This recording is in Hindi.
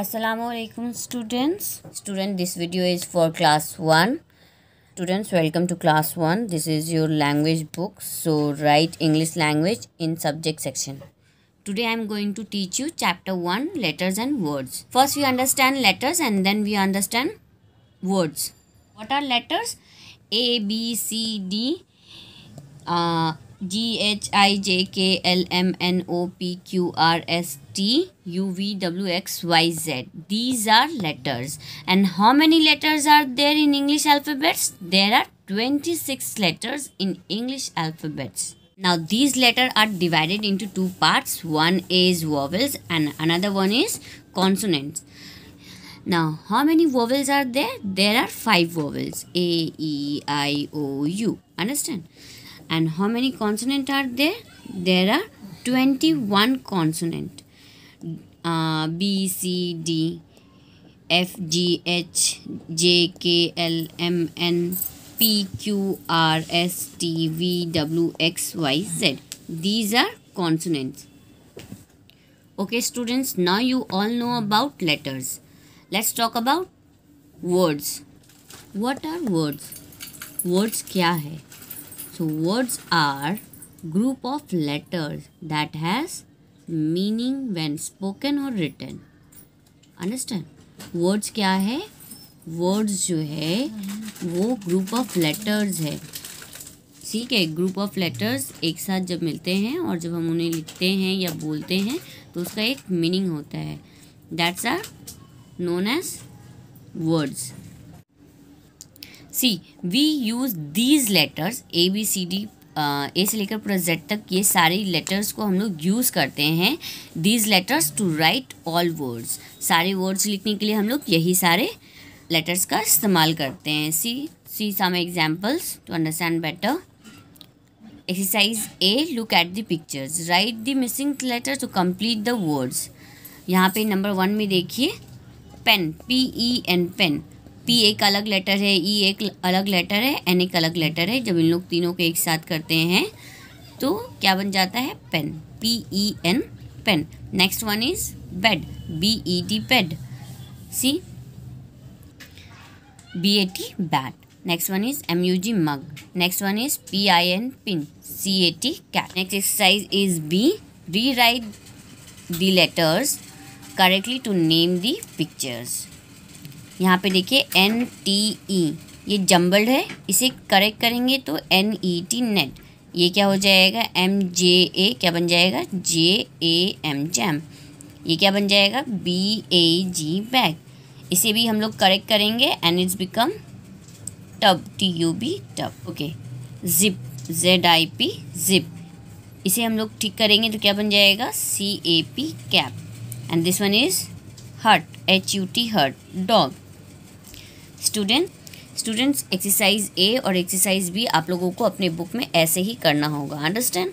assalamu alaikum students student this video is for class 1 students welcome to class 1 this is your language book so write english language in subject section today i'm going to teach you chapter 1 letters and words first we understand letters and then we understand words what are letters a b c d uh, G H I J K L M N O P Q R S T U V W X Y Z. These are letters. And how many letters are there in English alphabets? There are 26 letters in English alphabets. Now these letters are divided into two parts. One is vowels and another one is consonants. Now, how many vowels are there? There are five vowels A, E, I, O, U. Understand? and how many consonant are there there are 21 consonant uh, b c d f g h j k l m n p q r s t v w x y z these are consonants okay students now you all know about letters let's talk about words what are words words kya hai So words are group of letters that has meaning when spoken or written. Understand? Words क्या है वर्ड्स जो है वो ग्रुप ऑफ लेटर्स है ठीक है ग्रुप ऑफ लेटर्स एक साथ जब मिलते हैं और जब हम उन्हें लिखते हैं या बोलते हैं तो उसका एक मीनिंग होता है that's are known as words see we use these letters A B C D A से लेकर पूरा जेड तक ये सारे लेटर्स को हम लोग यूज़ करते हैं these letters to write all words सारे वर्ड्स लिखने के लिए हम लोग यही सारे लेटर्स का इस्तेमाल करते हैं see see some examples to understand better exercise A look at the pictures write the missing letter to complete the words यहाँ पे नंबर वन में देखिए pen P E N pen P एक अलग लेटर है ई e एक अलग लेटर है एन एक अलग लेटर है जब इन लोग तीनों को एक साथ करते हैं तो क्या बन जाता है pen P E N pen next one is bed B E T bed see B A T bat next one is M U G mug next one is P I N pin C A T cat next exercise is B rewrite the letters correctly to name the pictures यहाँ पे देखिए एन टी ई ये जम्बल्ड है इसे करेक्ट करेंगे तो एन ई टी नेट ये क्या हो जाएगा एम जे ए क्या बन जाएगा जे ए एम जैम ये क्या बन जाएगा बी ए जी बैग इसे भी हम लोग करेक्ट करेंगे and it's become tub T U B tub okay zip Z I P zip इसे हम लोग ठीक करेंगे तो क्या बन जाएगा C A P cap and this one is hut H U T hut dog student students exercise A और एक्सरसाइज बी आप लोगों को अपने बुक में ऐसे ही करना होगा अंडरस्टैंड